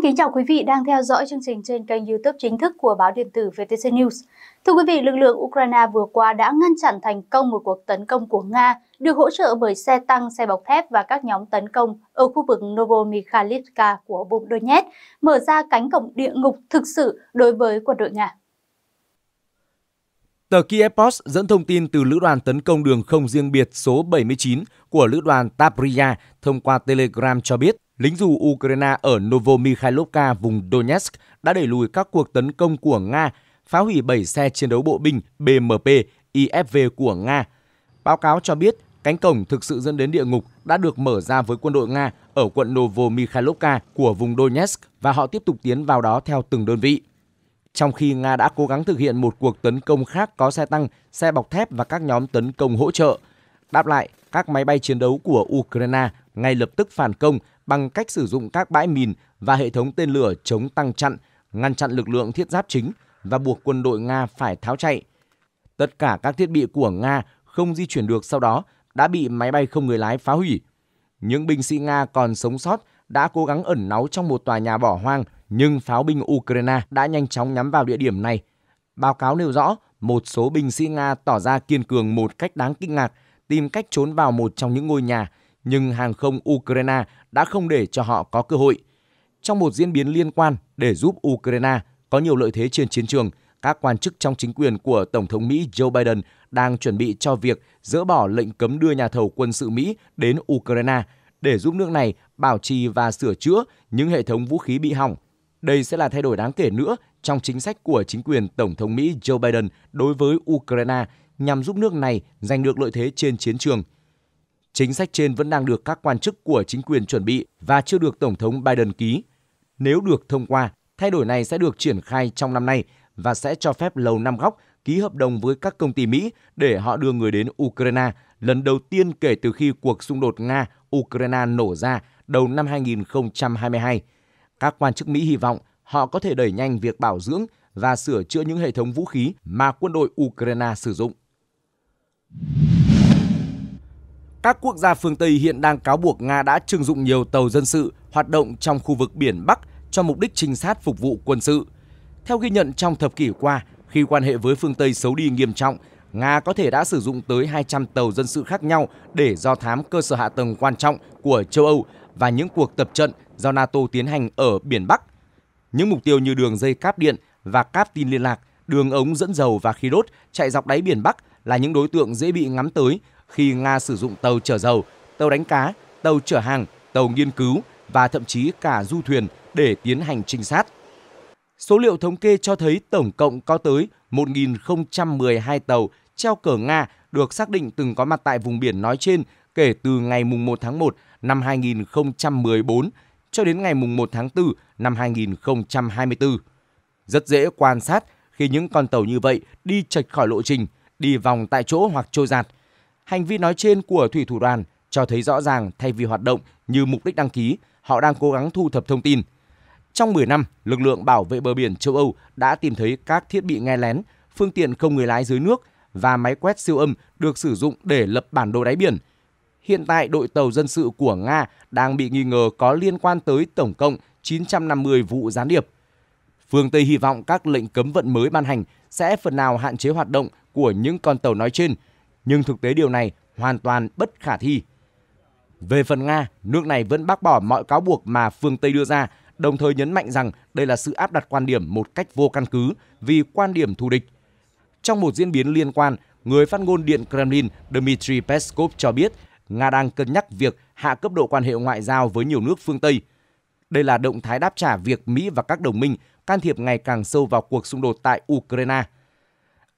Xin kính chào quý vị đang theo dõi chương trình trên kênh youtube chính thức của báo điện tử VTC News. Thưa quý vị, lực lượng Ukraine vừa qua đã ngăn chặn thành công một cuộc tấn công của Nga, được hỗ trợ bởi xe tăng, xe bọc thép và các nhóm tấn công ở khu vực Novomikhailivka của vùng Donetsk, mở ra cánh cổng địa ngục thực sự đối với quân đội Nga. Tờ Kiev Post dẫn thông tin từ lữ đoàn tấn công đường không riêng biệt số 79 của lữ đoàn Tabriya thông qua Telegram cho biết lính dù Ukraine ở Novomikhailovka, vùng Donetsk đã đẩy lùi các cuộc tấn công của Nga, phá hủy 7 xe chiến đấu bộ binh BMP IFV của Nga. Báo cáo cho biết, cánh cổng thực sự dẫn đến địa ngục đã được mở ra với quân đội Nga ở quận Novomikhailovka của vùng Donetsk và họ tiếp tục tiến vào đó theo từng đơn vị. Trong khi Nga đã cố gắng thực hiện một cuộc tấn công khác có xe tăng, xe bọc thép và các nhóm tấn công hỗ trợ. Đáp lại, các máy bay chiến đấu của Ukraine ngay lập tức phản công bằng cách sử dụng các bãi mìn và hệ thống tên lửa chống tăng chặn, ngăn chặn lực lượng thiết giáp chính và buộc quân đội Nga phải tháo chạy. Tất cả các thiết bị của Nga không di chuyển được sau đó đã bị máy bay không người lái phá hủy. Những binh sĩ Nga còn sống sót đã cố gắng ẩn náu trong một tòa nhà bỏ hoang, nhưng pháo binh Ukraine đã nhanh chóng nhắm vào địa điểm này. Báo cáo nêu rõ, một số binh sĩ Nga tỏ ra kiên cường một cách đáng kinh ngạc, tìm cách trốn vào một trong những ngôi nhà, nhưng hàng không Ukraine đã không để cho họ có cơ hội. Trong một diễn biến liên quan để giúp Ukraine có nhiều lợi thế trên chiến trường, các quan chức trong chính quyền của Tổng thống Mỹ Joe Biden đang chuẩn bị cho việc dỡ bỏ lệnh cấm đưa nhà thầu quân sự Mỹ đến Ukraine để giúp nước này bảo trì và sửa chữa những hệ thống vũ khí bị hỏng. Đây sẽ là thay đổi đáng kể nữa trong chính sách của chính quyền Tổng thống Mỹ Joe Biden đối với Ukraine nhằm giúp nước này giành được lợi thế trên chiến trường – Chính sách trên vẫn đang được các quan chức của chính quyền chuẩn bị và chưa được Tổng thống Biden ký. Nếu được thông qua, thay đổi này sẽ được triển khai trong năm nay và sẽ cho phép Lầu Năm Góc ký hợp đồng với các công ty Mỹ để họ đưa người đến Ukraine lần đầu tiên kể từ khi cuộc xung đột Nga-Ukraine nổ ra đầu năm 2022. Các quan chức Mỹ hy vọng họ có thể đẩy nhanh việc bảo dưỡng và sửa chữa những hệ thống vũ khí mà quân đội Ukraine sử dụng. Các quốc gia phương Tây hiện đang cáo buộc Nga đã trưng dụng nhiều tàu dân sự hoạt động trong khu vực biển Bắc cho mục đích trinh sát phục vụ quân sự. Theo ghi nhận trong thập kỷ qua, khi quan hệ với phương Tây xấu đi nghiêm trọng, Nga có thể đã sử dụng tới 200 tàu dân sự khác nhau để do thám cơ sở hạ tầng quan trọng của châu Âu và những cuộc tập trận do NATO tiến hành ở biển Bắc. Những mục tiêu như đường dây cáp điện và cáp tin liên lạc, đường ống dẫn dầu và khí đốt chạy dọc đáy biển Bắc là những đối tượng dễ bị ngắm tới khi Nga sử dụng tàu chở dầu, tàu đánh cá, tàu chở hàng, tàu nghiên cứu và thậm chí cả du thuyền để tiến hành trinh sát. Số liệu thống kê cho thấy tổng cộng có tới 1.012 tàu treo cờ Nga được xác định từng có mặt tại vùng biển nói trên kể từ ngày 1 tháng 1 năm 2014 cho đến ngày 1 tháng 4 năm 2024. Rất dễ quan sát khi những con tàu như vậy đi chệch khỏi lộ trình, đi vòng tại chỗ hoặc trôi giạt – Hành vi nói trên của thủy thủ đoàn cho thấy rõ ràng thay vì hoạt động như mục đích đăng ký, họ đang cố gắng thu thập thông tin. Trong 10 năm, lực lượng bảo vệ bờ biển châu Âu đã tìm thấy các thiết bị nghe lén, phương tiện không người lái dưới nước và máy quét siêu âm được sử dụng để lập bản đồ đáy biển. Hiện tại, đội tàu dân sự của Nga đang bị nghi ngờ có liên quan tới tổng cộng 950 vụ gián điệp. Phương Tây hy vọng các lệnh cấm vận mới ban hành sẽ phần nào hạn chế hoạt động của những con tàu nói trên – nhưng thực tế điều này hoàn toàn bất khả thi. Về phần Nga, nước này vẫn bác bỏ mọi cáo buộc mà phương Tây đưa ra, đồng thời nhấn mạnh rằng đây là sự áp đặt quan điểm một cách vô căn cứ vì quan điểm thù địch. Trong một diễn biến liên quan, người phát ngôn Điện Kremlin Dmitry Peskov cho biết Nga đang cân nhắc việc hạ cấp độ quan hệ ngoại giao với nhiều nước phương Tây. Đây là động thái đáp trả việc Mỹ và các đồng minh can thiệp ngày càng sâu vào cuộc xung đột tại Ukraine.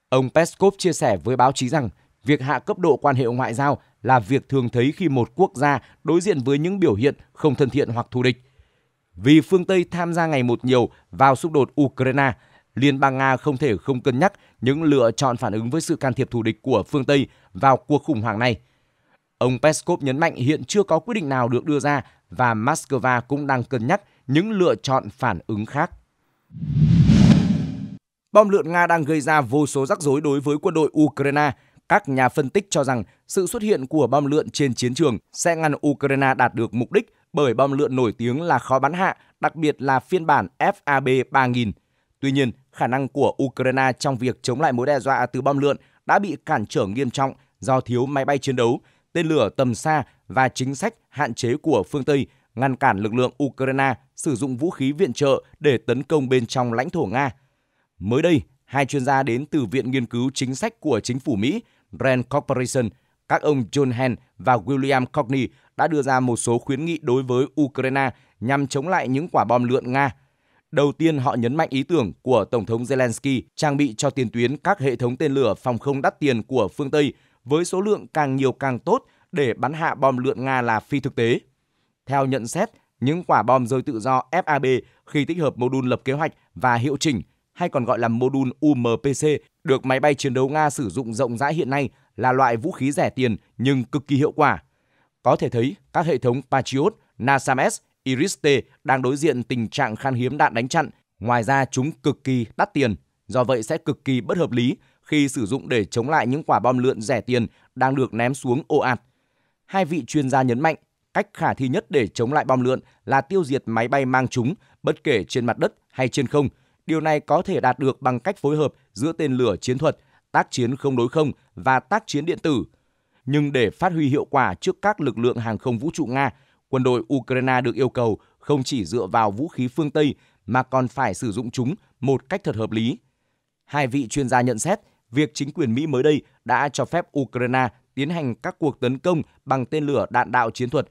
Ông Peskov chia sẻ với báo chí rằng việc hạ cấp độ quan hệ ngoại giao là việc thường thấy khi một quốc gia đối diện với những biểu hiện không thân thiện hoặc thù địch. Vì phương Tây tham gia ngày một nhiều vào xung đột Ukraine, Liên bang Nga không thể không cân nhắc những lựa chọn phản ứng với sự can thiệp thù địch của phương Tây vào cuộc khủng hoảng này. Ông Peskov nhấn mạnh hiện chưa có quyết định nào được đưa ra và Moscow cũng đang cân nhắc những lựa chọn phản ứng khác. Bom lượn Nga đang gây ra vô số rắc rối đối với quân đội Ukraine – các nhà phân tích cho rằng sự xuất hiện của bom lượn trên chiến trường sẽ ngăn Ukraine đạt được mục đích bởi bom lượn nổi tiếng là khó bắn hạ, đặc biệt là phiên bản FAB 3000. Tuy nhiên, khả năng của Ukraine trong việc chống lại mối đe dọa từ bom lượn đã bị cản trở nghiêm trọng do thiếu máy bay chiến đấu, tên lửa tầm xa và chính sách hạn chế của phương Tây ngăn cản lực lượng Ukraine sử dụng vũ khí viện trợ để tấn công bên trong lãnh thổ Nga. Mới đây, hai chuyên gia đến từ Viện Nghiên cứu Chính sách của Chính phủ Mỹ, Rand Corporation, các ông John Hand và William Cockney đã đưa ra một số khuyến nghị đối với Ukraine nhằm chống lại những quả bom lượn Nga. Đầu tiên, họ nhấn mạnh ý tưởng của Tổng thống Zelensky trang bị cho tiền tuyến các hệ thống tên lửa phòng không đắt tiền của phương Tây với số lượng càng nhiều càng tốt để bắn hạ bom lượn Nga là phi thực tế. Theo nhận xét, những quả bom rơi tự do FAB khi tích hợp mô đun lập kế hoạch và hiệu chỉnh hay còn gọi là module UMPC được máy bay chiến đấu Nga sử dụng rộng rãi hiện nay là loại vũ khí rẻ tiền nhưng cực kỳ hiệu quả. Có thể thấy các hệ thống Patriot, NASAMS, Iris-T đang đối diện tình trạng khan hiếm đạn đánh chặn. Ngoài ra chúng cực kỳ đắt tiền, do vậy sẽ cực kỳ bất hợp lý khi sử dụng để chống lại những quả bom lượn rẻ tiền đang được ném xuống ồ ạt. Hai vị chuyên gia nhấn mạnh cách khả thi nhất để chống lại bom lượn là tiêu diệt máy bay mang chúng bất kể trên mặt đất hay trên không – Điều này có thể đạt được bằng cách phối hợp giữa tên lửa chiến thuật, tác chiến không đối không và tác chiến điện tử. Nhưng để phát huy hiệu quả trước các lực lượng hàng không vũ trụ Nga, quân đội Ukraine được yêu cầu không chỉ dựa vào vũ khí phương Tây mà còn phải sử dụng chúng một cách thật hợp lý. Hai vị chuyên gia nhận xét, việc chính quyền Mỹ mới đây đã cho phép Ukraine tiến hành các cuộc tấn công bằng tên lửa đạn đạo chiến thuật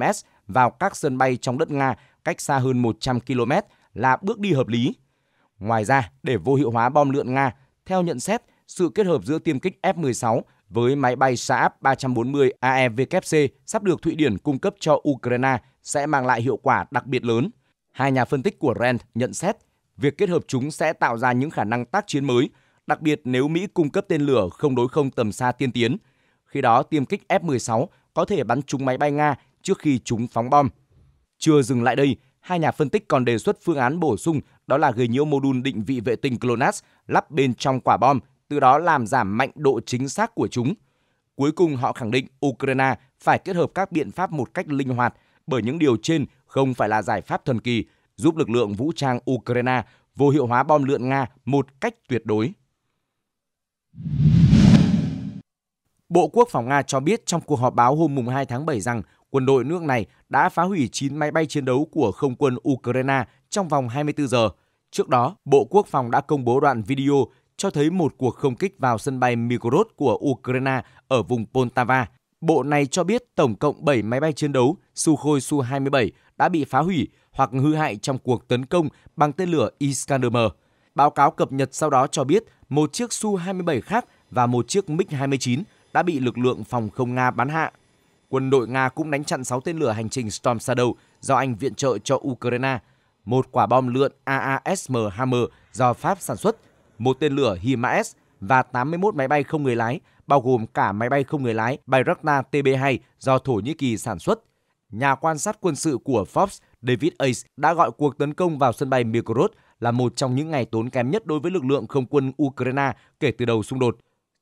ms vào các sân bay trong đất Nga cách xa hơn 100 km là bước đi hợp lý. Ngoài ra, để vô hiệu hóa bom lượn Nga, theo nhận xét, sự kết hợp giữa tiêm kích F-16 với máy bay Saab 340 AEVKC sắp được Thụy Điển cung cấp cho Ukraine sẽ mang lại hiệu quả đặc biệt lớn. Hai nhà phân tích của Rand nhận xét, việc kết hợp chúng sẽ tạo ra những khả năng tác chiến mới, đặc biệt nếu Mỹ cung cấp tên lửa không đối không tầm xa tiên tiến. Khi đó, tiêm kích F-16 có thể bắn trúng máy bay Nga trước khi chúng phóng bom. Chưa dừng lại đây, Hai nhà phân tích còn đề xuất phương án bổ sung đó là gửi nhiều mô đun định vị vệ tinh GLONASS lắp bên trong quả bom, từ đó làm giảm mạnh độ chính xác của chúng. Cuối cùng họ khẳng định Ukraine phải kết hợp các biện pháp một cách linh hoạt bởi những điều trên không phải là giải pháp thần kỳ giúp lực lượng vũ trang Ukraine vô hiệu hóa bom lượn Nga một cách tuyệt đối. Bộ Quốc phòng Nga cho biết trong cuộc họp báo hôm 2 tháng 7 rằng quân đội nước này đã phá hủy 9 máy bay chiến đấu của không quân Ukraine trong vòng 24 giờ. Trước đó, Bộ Quốc phòng đã công bố đoạn video cho thấy một cuộc không kích vào sân bay Mykolaiv của Ukraine ở vùng Poltava. Bộ này cho biết tổng cộng 7 máy bay chiến đấu Sukhoi Su-27 đã bị phá hủy hoặc hư hại trong cuộc tấn công bằng tên lửa Iskander-M. Báo cáo cập nhật sau đó cho biết một chiếc Su-27 khác và một chiếc MiG-29 đã bị lực lượng phòng không Nga bắn hạ quân đội Nga cũng đánh chặn 6 tên lửa hành trình Storm Shadow do Anh viện trợ cho Ukraine, một quả bom lượn AASM Hammer do Pháp sản xuất, một tên lửa HIMARS và 81 máy bay không người lái, bao gồm cả máy bay không người lái Bayraktar TB2 do Thổ Nhĩ Kỳ sản xuất. Nhà quan sát quân sự của Forbes David Ace đã gọi cuộc tấn công vào sân bay Mirgorod là một trong những ngày tốn kém nhất đối với lực lượng không quân Ukraine kể từ đầu xung đột.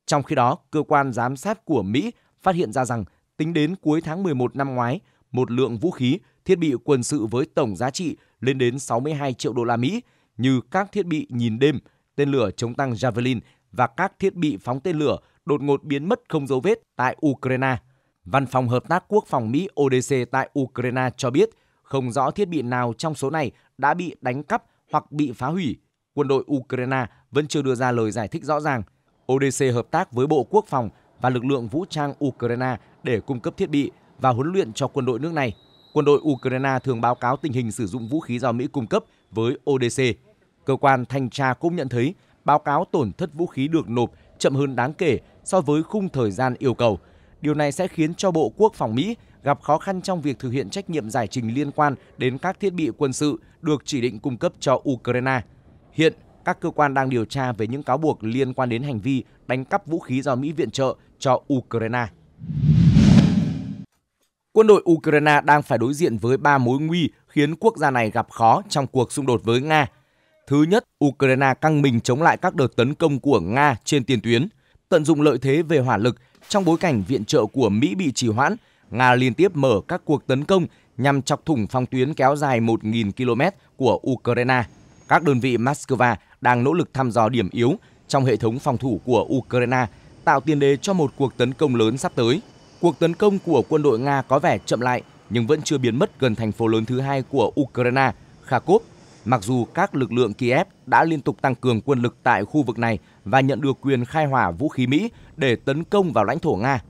Trong khi đó, cơ quan giám sát của Mỹ phát hiện ra rằng tính đến cuối tháng 11 năm ngoái, một lượng vũ khí, thiết bị quân sự với tổng giá trị lên đến 62 triệu đô la Mỹ như các thiết bị nhìn đêm, tên lửa chống tăng Javelin và các thiết bị phóng tên lửa đột ngột biến mất không dấu vết tại Ukraine. Văn phòng Hợp tác Quốc phòng Mỹ ODC tại Ukraine cho biết không rõ thiết bị nào trong số này đã bị đánh cắp hoặc bị phá hủy. Quân đội Ukraine vẫn chưa đưa ra lời giải thích rõ ràng. ODC hợp tác với Bộ Quốc phòng và lực lượng vũ trang Ukraine để cung cấp thiết bị và huấn luyện cho quân đội nước này. Quân đội Ukraine thường báo cáo tình hình sử dụng vũ khí do Mỹ cung cấp với ODC. Cơ quan thanh tra cũng nhận thấy báo cáo tổn thất vũ khí được nộp chậm hơn đáng kể so với khung thời gian yêu cầu. Điều này sẽ khiến cho Bộ Quốc phòng Mỹ gặp khó khăn trong việc thực hiện trách nhiệm giải trình liên quan đến các thiết bị quân sự được chỉ định cung cấp cho Ukraine. Hiện, các cơ quan đang điều tra về những cáo buộc liên quan đến hành vi đánh cắp vũ khí do Mỹ viện trợ cho Ukraine. Quân đội Ukraine đang phải đối diện với ba mối nguy khiến quốc gia này gặp khó trong cuộc xung đột với Nga. Thứ nhất, Ukraine căng mình chống lại các đợt tấn công của Nga trên tiền tuyến, tận dụng lợi thế về hỏa lực trong bối cảnh viện trợ của Mỹ bị trì hoãn, Nga liên tiếp mở các cuộc tấn công nhằm chọc thủng phòng tuyến kéo dài 1.000 km của Ukraine. Các đơn vị Moscow đang nỗ lực thăm dò điểm yếu trong hệ thống phòng thủ của Ukraine, tạo tiền đề cho một cuộc tấn công lớn sắp tới. Cuộc tấn công của quân đội Nga có vẻ chậm lại nhưng vẫn chưa biến mất gần thành phố lớn thứ hai của Ukraine, Kharkov, mặc dù các lực lượng Kiev đã liên tục tăng cường quân lực tại khu vực này và nhận được quyền khai hỏa vũ khí Mỹ để tấn công vào lãnh thổ Nga.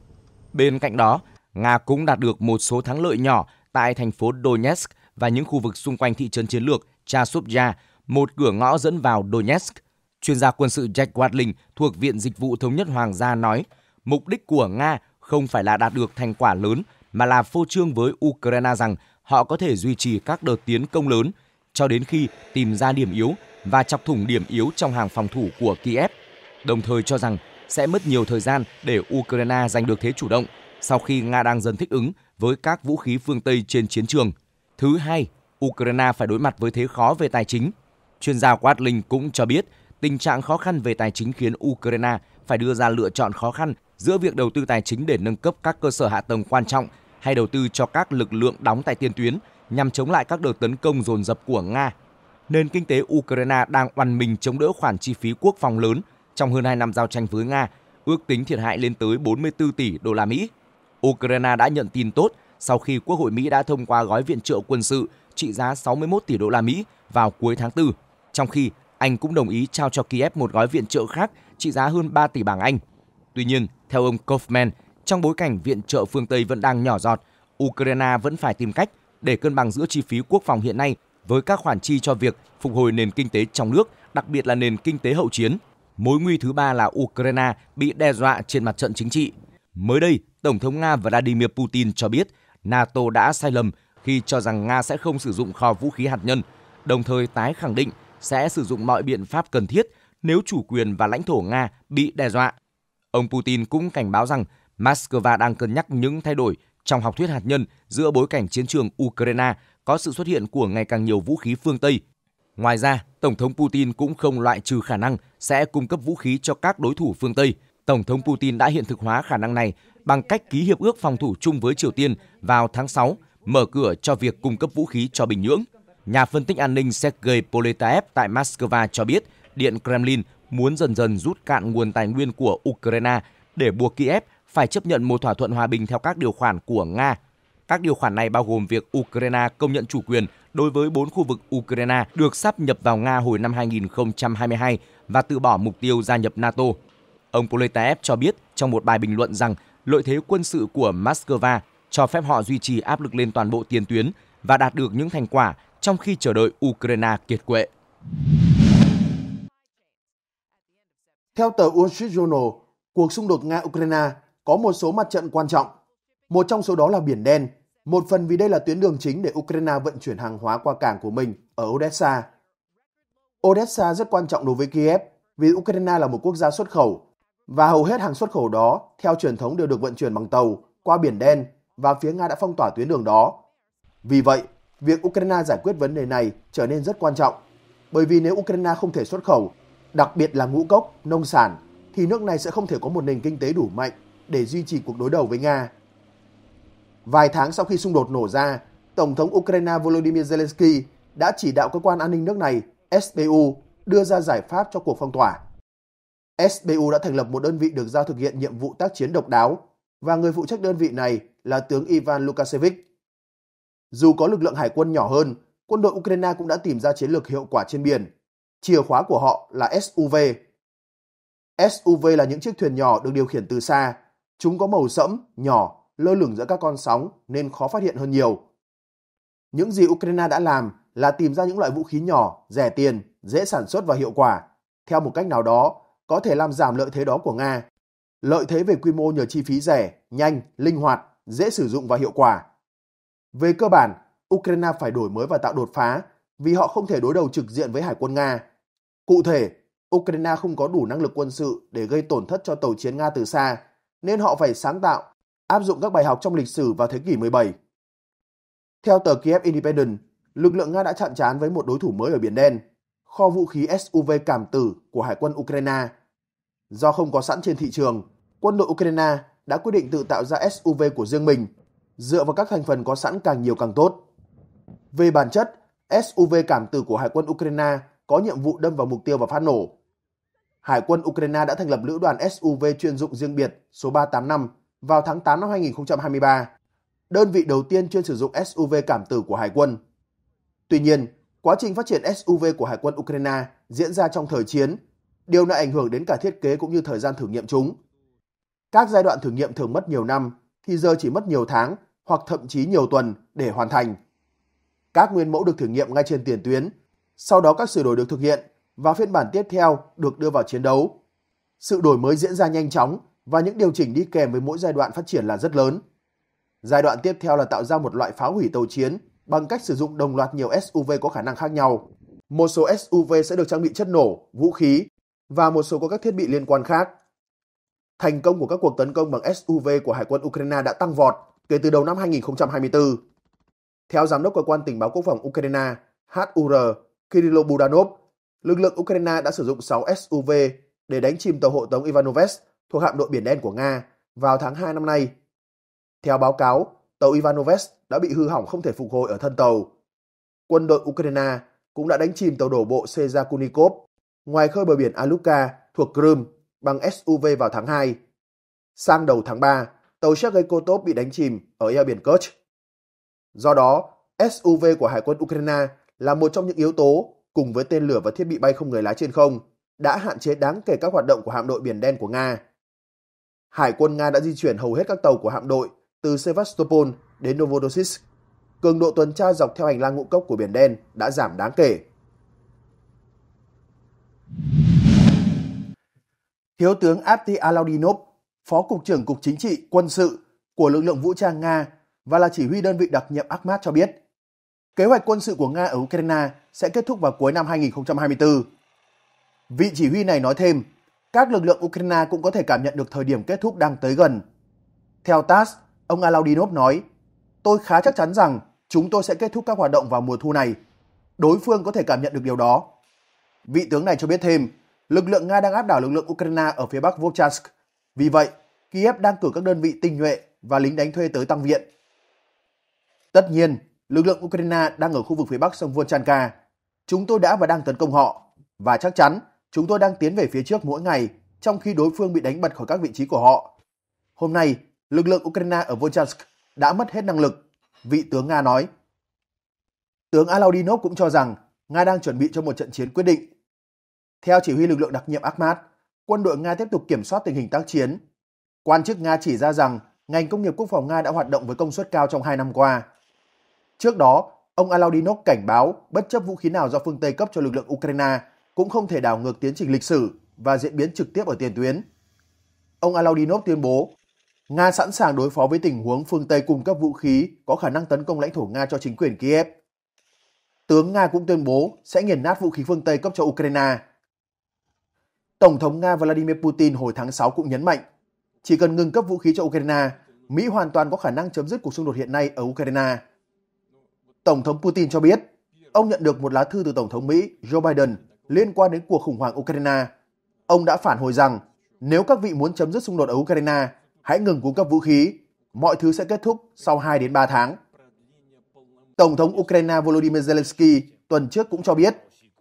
Bên cạnh đó, Nga cũng đạt được một số thắng lợi nhỏ tại thành phố Donetsk và những khu vực xung quanh thị trấn chiến lược Chasovya một cửa ngõ dẫn vào Donetsk. Chuyên gia quân sự Jack Watling thuộc Viện Dịch vụ Thống nhất Hoàng gia nói, mục đích của Nga không phải là đạt được thành quả lớn mà là phô trương với Ukraine rằng họ có thể duy trì các đợt tiến công lớn cho đến khi tìm ra điểm yếu và chọc thủng điểm yếu trong hàng phòng thủ của Kiev, đồng thời cho rằng sẽ mất nhiều thời gian để Ukraine giành được thế chủ động sau khi Nga đang dần thích ứng với các vũ khí phương Tây trên chiến trường. Thứ hai, Ukraine phải đối mặt với thế khó về tài chính Chuyên gia của Adlin cũng cho biết tình trạng khó khăn về tài chính khiến Ukraine phải đưa ra lựa chọn khó khăn giữa việc đầu tư tài chính để nâng cấp các cơ sở hạ tầng quan trọng hay đầu tư cho các lực lượng đóng tại tiền tuyến nhằm chống lại các đợt tấn công dồn dập của Nga. Nền kinh tế Ukraine đang oằn mình chống đỡ khoản chi phí quốc phòng lớn trong hơn 2 năm giao tranh với Nga, ước tính thiệt hại lên tới 44 tỷ đô la Mỹ. Ukraine đã nhận tin tốt sau khi Quốc hội Mỹ đã thông qua gói viện trợ quân sự trị giá 61 tỷ đô la Mỹ vào cuối tháng 4. Trong khi, anh cũng đồng ý trao cho Kiev một gói viện trợ khác trị giá hơn 3 tỷ bảng Anh. Tuy nhiên, theo ông Kaufman, trong bối cảnh viện trợ phương Tây vẫn đang nhỏ giọt, Ukraine vẫn phải tìm cách để cân bằng giữa chi phí quốc phòng hiện nay với các khoản chi cho việc phục hồi nền kinh tế trong nước, đặc biệt là nền kinh tế hậu chiến. Mối nguy thứ ba là Ukraine bị đe dọa trên mặt trận chính trị. Mới đây, Tổng thống Nga Vladimir Putin cho biết NATO đã sai lầm khi cho rằng Nga sẽ không sử dụng kho vũ khí hạt nhân, đồng thời tái khẳng định sẽ sử dụng mọi biện pháp cần thiết nếu chủ quyền và lãnh thổ Nga bị đe dọa. Ông Putin cũng cảnh báo rằng Moscow đang cân nhắc những thay đổi trong học thuyết hạt nhân giữa bối cảnh chiến trường Ukraine có sự xuất hiện của ngày càng nhiều vũ khí phương Tây. Ngoài ra, Tổng thống Putin cũng không loại trừ khả năng sẽ cung cấp vũ khí cho các đối thủ phương Tây. Tổng thống Putin đã hiện thực hóa khả năng này bằng cách ký hiệp ước phòng thủ chung với Triều Tiên vào tháng 6, mở cửa cho việc cung cấp vũ khí cho Bình Nhưỡng. Nhà phân tích an ninh Sergei Poletaev tại Moscow cho biết Điện Kremlin muốn dần dần rút cạn nguồn tài nguyên của Ukraine để buộc Kiev phải chấp nhận một thỏa thuận hòa bình theo các điều khoản của Nga. Các điều khoản này bao gồm việc Ukraine công nhận chủ quyền đối với bốn khu vực Ukraine được sắp nhập vào Nga hồi năm 2022 và từ bỏ mục tiêu gia nhập NATO. Ông Poletaev cho biết trong một bài bình luận rằng lợi thế quân sự của Moscow cho phép họ duy trì áp lực lên toàn bộ tiền tuyến và đạt được những thành quả trong khi chờ đợi Ukraine kiệt quệ. Theo tờ Wall Street Journal, cuộc xung đột Nga-Ukraine có một số mặt trận quan trọng. Một trong số đó là Biển Đen, một phần vì đây là tuyến đường chính để Ukraine vận chuyển hàng hóa qua cảng của mình ở Odessa. Odessa rất quan trọng đối với Kiev vì Ukraine là một quốc gia xuất khẩu và hầu hết hàng xuất khẩu đó theo truyền thống đều được vận chuyển bằng tàu qua Biển Đen và phía Nga đã phong tỏa tuyến đường đó. Vì vậy, việc Ukraine giải quyết vấn đề này trở nên rất quan trọng, bởi vì nếu Ukraine không thể xuất khẩu, đặc biệt là ngũ cốc, nông sản, thì nước này sẽ không thể có một nền kinh tế đủ mạnh để duy trì cuộc đối đầu với Nga. Vài tháng sau khi xung đột nổ ra, Tổng thống Ukraine Volodymyr Zelensky đã chỉ đạo cơ quan an ninh nước này SBU đưa ra giải pháp cho cuộc phong tỏa. SBU đã thành lập một đơn vị được giao thực hiện nhiệm vụ tác chiến độc đáo và người phụ trách đơn vị này là tướng Ivan Lukashevich. Dù có lực lượng hải quân nhỏ hơn, quân đội Ukraine cũng đã tìm ra chiến lược hiệu quả trên biển. Chìa khóa của họ là SUV. SUV là những chiếc thuyền nhỏ được điều khiển từ xa. Chúng có màu sẫm, nhỏ, lơ lửng giữa các con sóng nên khó phát hiện hơn nhiều. Những gì Ukraine đã làm là tìm ra những loại vũ khí nhỏ, rẻ tiền, dễ sản xuất và hiệu quả. Theo một cách nào đó, có thể làm giảm lợi thế đó của Nga. Lợi thế về quy mô nhờ chi phí rẻ, nhanh, linh hoạt, dễ sử dụng và hiệu quả. Về cơ bản, Ukraine phải đổi mới và tạo đột phá vì họ không thể đối đầu trực diện với hải quân Nga. Cụ thể, Ukraine không có đủ năng lực quân sự để gây tổn thất cho tàu chiến Nga từ xa, nên họ phải sáng tạo, áp dụng các bài học trong lịch sử vào thế kỷ 17. Theo tờ Kiev Independent, lực lượng Nga đã chạm trán với một đối thủ mới ở Biển Đen, kho vũ khí SUV cảm tử của Hải quân Ukraine. Do không có sẵn trên thị trường, quân đội Ukraine đã quyết định tự tạo ra SUV của riêng mình – dựa vào các thành phần có sẵn càng nhiều càng tốt. Về bản chất, SUV cảm tử của Hải quân Ukraine có nhiệm vụ đâm vào mục tiêu và phát nổ. Hải quân Ukraine đã thành lập lữ đoàn SUV chuyên dụng riêng biệt số 385 vào tháng 8 năm 2023, đơn vị đầu tiên chuyên sử dụng SUV cảm tử của Hải quân. Tuy nhiên, quá trình phát triển SUV của Hải quân Ukraine diễn ra trong thời chiến, điều này ảnh hưởng đến cả thiết kế cũng như thời gian thử nghiệm chúng. Các giai đoạn thử nghiệm thường mất nhiều năm, thì giờ chỉ mất nhiều tháng hoặc thậm chí nhiều tuần để hoàn thành. Các nguyên mẫu được thử nghiệm ngay trên tiền tuyến, sau đó các sửa đổi được thực hiện và phiên bản tiếp theo được đưa vào chiến đấu. Sự đổi mới diễn ra nhanh chóng và những điều chỉnh đi kèm với mỗi giai đoạn phát triển là rất lớn. Giai đoạn tiếp theo là tạo ra một loại phá hủy tàu chiến bằng cách sử dụng đồng loạt nhiều SUV có khả năng khác nhau. Một số SUV sẽ được trang bị chất nổ, vũ khí và một số có các thiết bị liên quan khác. Thành công của các cuộc tấn công bằng SUV của Hải quân Ukraine đã tăng vọt kể từ đầu năm 2024. Theo Giám đốc Cơ quan Tình báo Quốc phòng Ukraine HUR Kirilo Budanov, lực lượng Ukraine đã sử dụng 6 SUV để đánh chìm tàu hộ tống Ivanovets thuộc hạm đội Biển Đen của Nga vào tháng 2 năm nay. Theo báo cáo, tàu Ivanovets đã bị hư hỏng không thể phục hồi ở thân tàu. Quân đội Ukraine cũng đã đánh chìm tàu đổ bộ Sezakunikov ngoài khơi bờ biển Aluka thuộc Crimea bằng SUV vào tháng 2. Sang đầu tháng 3, tàu xét gây cô tốp bị đánh chìm ở eo biển Kerch. Do đó, SUV của Hải quân Ukraine là một trong những yếu tố cùng với tên lửa và thiết bị bay không người lái trên không đã hạn chế đáng kể các hoạt động của hạm đội Biển Đen của Nga. Hải quân Nga đã di chuyển hầu hết các tàu của hạm đội từ Sevastopol đến Novorossiysk. Cường độ tuần tra dọc theo hành lang ngũ cốc của Biển Đen đã giảm đáng kể. Thiếu tướng Ati Alaudinov Phó Cục trưởng Cục Chính trị Quân sự của lực lượng vũ trang Nga và là chỉ huy đơn vị đặc nhiệm Akhmat cho biết, kế hoạch quân sự của Nga ở Ukraine sẽ kết thúc vào cuối năm 2024. Vị chỉ huy này nói thêm, các lực lượng Ukraine cũng có thể cảm nhận được thời điểm kết thúc đang tới gần. Theo TASS, ông Alaudinov nói, tôi khá chắc chắn rằng chúng tôi sẽ kết thúc các hoạt động vào mùa thu này. Đối phương có thể cảm nhận được điều đó. Vị tướng này cho biết thêm, lực lượng Nga đang áp đảo lực lượng Ukraine ở phía bắc Volchansk vì vậy, Kiev đang cử các đơn vị tinh nhuệ và lính đánh thuê tới tăng viện. Tất nhiên, lực lượng Ukraine đang ở khu vực phía bắc sông Volchanka. Chúng tôi đã và đang tấn công họ, và chắc chắn chúng tôi đang tiến về phía trước mỗi ngày trong khi đối phương bị đánh bật khỏi các vị trí của họ. Hôm nay, lực lượng Ukraine ở Volchansk đã mất hết năng lực, vị tướng Nga nói. Tướng Alaudinov cũng cho rằng Nga đang chuẩn bị cho một trận chiến quyết định. Theo chỉ huy lực lượng đặc nhiệm Akhmat, quân đội Nga tiếp tục kiểm soát tình hình tác chiến. Quan chức Nga chỉ ra rằng ngành công nghiệp quốc phòng Nga đã hoạt động với công suất cao trong hai năm qua. Trước đó, ông Alaudinov cảnh báo bất chấp vũ khí nào do phương Tây cấp cho lực lượng Ukraine cũng không thể đảo ngược tiến trình lịch sử và diễn biến trực tiếp ở tiền tuyến. Ông Alaudinov tuyên bố Nga sẵn sàng đối phó với tình huống phương Tây cung cấp vũ khí có khả năng tấn công lãnh thổ Nga cho chính quyền Kiev. Tướng Nga cũng tuyên bố sẽ nghiền nát vũ khí phương Tây cấp cho Ukraine Tổng thống Nga Vladimir Putin hồi tháng 6 cũng nhấn mạnh, chỉ cần ngừng cấp vũ khí cho Ukraine, Mỹ hoàn toàn có khả năng chấm dứt cuộc xung đột hiện nay ở Ukraine. Tổng thống Putin cho biết, ông nhận được một lá thư từ Tổng thống Mỹ Joe Biden liên quan đến cuộc khủng hoảng Ukraine. Ông đã phản hồi rằng, nếu các vị muốn chấm dứt xung đột ở Ukraine, hãy ngừng cung cấp vũ khí, mọi thứ sẽ kết thúc sau 2 đến 3 tháng. Tổng thống Ukraine Volodymyr Zelensky tuần trước cũng cho biết,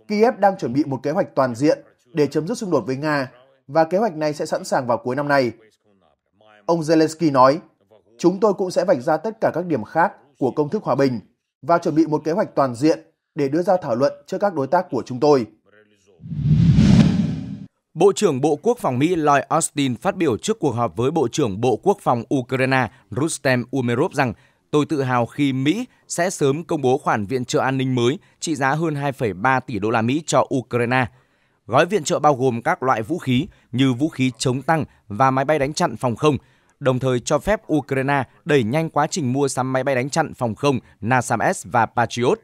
Kiev đang chuẩn bị một kế hoạch toàn diện để chấm dứt xung đột với Nga và kế hoạch này sẽ sẵn sàng vào cuối năm nay. Ông Zelensky nói, chúng tôi cũng sẽ vạch ra tất cả các điểm khác của công thức hòa bình và chuẩn bị một kế hoạch toàn diện để đưa ra thảo luận trước các đối tác của chúng tôi. Bộ trưởng Bộ Quốc phòng Mỹ Lloyd Austin phát biểu trước cuộc họp với Bộ trưởng Bộ Quốc phòng Ukraine Rustem Umerov rằng Tôi tự hào khi Mỹ sẽ sớm công bố khoản viện trợ an ninh mới trị giá hơn 2,3 tỷ đô la Mỹ cho Ukraine – Gói viện trợ bao gồm các loại vũ khí như vũ khí chống tăng và máy bay đánh chặn phòng không, đồng thời cho phép Ukraine đẩy nhanh quá trình mua sắm máy bay đánh chặn phòng không NASAMS và Patriot.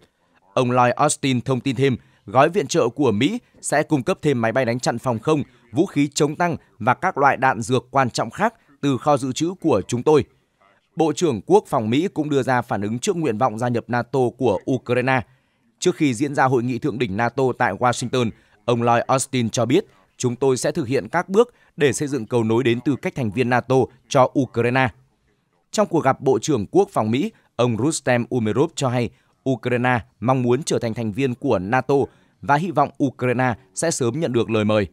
Ông Lloyd Austin thông tin thêm, gói viện trợ của Mỹ sẽ cung cấp thêm máy bay đánh chặn phòng không, vũ khí chống tăng và các loại đạn dược quan trọng khác từ kho dự trữ của chúng tôi. Bộ trưởng Quốc phòng Mỹ cũng đưa ra phản ứng trước nguyện vọng gia nhập NATO của Ukraine. Trước khi diễn ra hội nghị thượng đỉnh NATO tại Washington, Ông Lloyd Austin cho biết, chúng tôi sẽ thực hiện các bước để xây dựng cầu nối đến từ cách thành viên NATO cho Ukraine. Trong cuộc gặp Bộ trưởng Quốc phòng Mỹ, ông Rustem Umerov cho hay Ukraine mong muốn trở thành thành viên của NATO và hy vọng Ukraine sẽ sớm nhận được lời mời.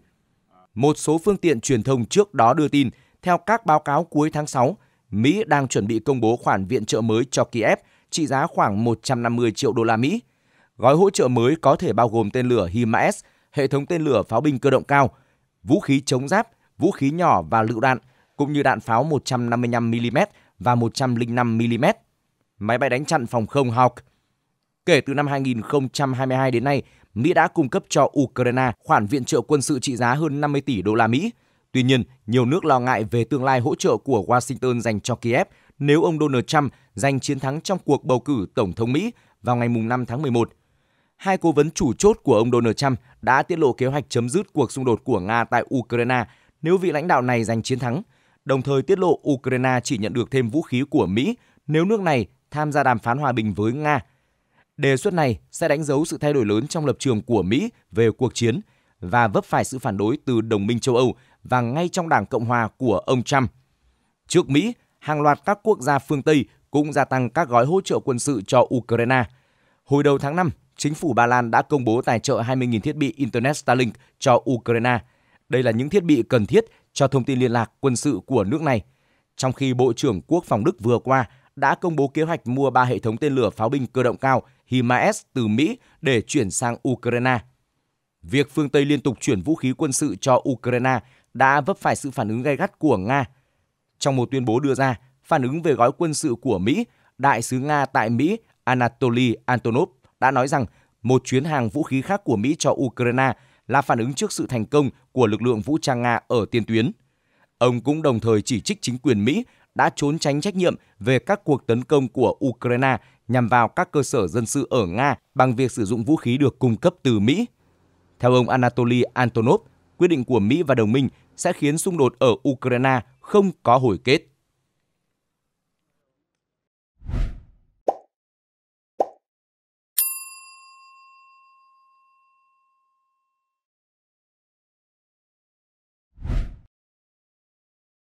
Một số phương tiện truyền thông trước đó đưa tin, theo các báo cáo cuối tháng 6, Mỹ đang chuẩn bị công bố khoản viện trợ mới cho Kiev trị giá khoảng 150 triệu đô la Mỹ. Gói hỗ trợ mới có thể bao gồm tên lửa HIMARS hệ thống tên lửa pháo binh cơ động cao, vũ khí chống giáp, vũ khí nhỏ và lựu đạn, cũng như đạn pháo 155mm và 105mm, máy bay đánh chặn phòng không Hawk. Kể từ năm 2022 đến nay, Mỹ đã cung cấp cho Ukraine khoản viện trợ quân sự trị giá hơn 50 tỷ đô la Mỹ. Tuy nhiên, nhiều nước lo ngại về tương lai hỗ trợ của Washington dành cho Kiev nếu ông Donald Trump giành chiến thắng trong cuộc bầu cử Tổng thống Mỹ vào ngày 5 tháng 11 hai cố vấn chủ chốt của ông Donald Trump đã tiết lộ kế hoạch chấm dứt cuộc xung đột của Nga tại Ukraine nếu vị lãnh đạo này giành chiến thắng, đồng thời tiết lộ Ukraine chỉ nhận được thêm vũ khí của Mỹ nếu nước này tham gia đàm phán hòa bình với Nga. Đề xuất này sẽ đánh dấu sự thay đổi lớn trong lập trường của Mỹ về cuộc chiến và vấp phải sự phản đối từ đồng minh châu Âu và ngay trong Đảng Cộng hòa của ông Trump. Trước Mỹ, hàng loạt các quốc gia phương Tây cũng gia tăng các gói hỗ trợ quân sự cho Ukraine. Hồi đầu tháng 5, chính phủ Ba Lan đã công bố tài trợ 20.000 thiết bị Internet Starlink cho Ukraine. Đây là những thiết bị cần thiết cho thông tin liên lạc quân sự của nước này. Trong khi Bộ trưởng Quốc phòng Đức vừa qua đã công bố kế hoạch mua 3 hệ thống tên lửa pháo binh cơ động cao HIMARS từ Mỹ để chuyển sang Ukraine. Việc phương Tây liên tục chuyển vũ khí quân sự cho Ukraine đã vấp phải sự phản ứng gay gắt của Nga. Trong một tuyên bố đưa ra, phản ứng về gói quân sự của Mỹ, đại sứ Nga tại Mỹ Anatoly Antonov đã nói rằng một chuyến hàng vũ khí khác của Mỹ cho Ukraine là phản ứng trước sự thành công của lực lượng vũ trang Nga ở tiền tuyến. Ông cũng đồng thời chỉ trích chính quyền Mỹ đã trốn tránh trách nhiệm về các cuộc tấn công của Ukraine nhằm vào các cơ sở dân sự ở Nga bằng việc sử dụng vũ khí được cung cấp từ Mỹ. Theo ông Anatoly Antonov, quyết định của Mỹ và đồng minh sẽ khiến xung đột ở Ukraine không có hồi kết.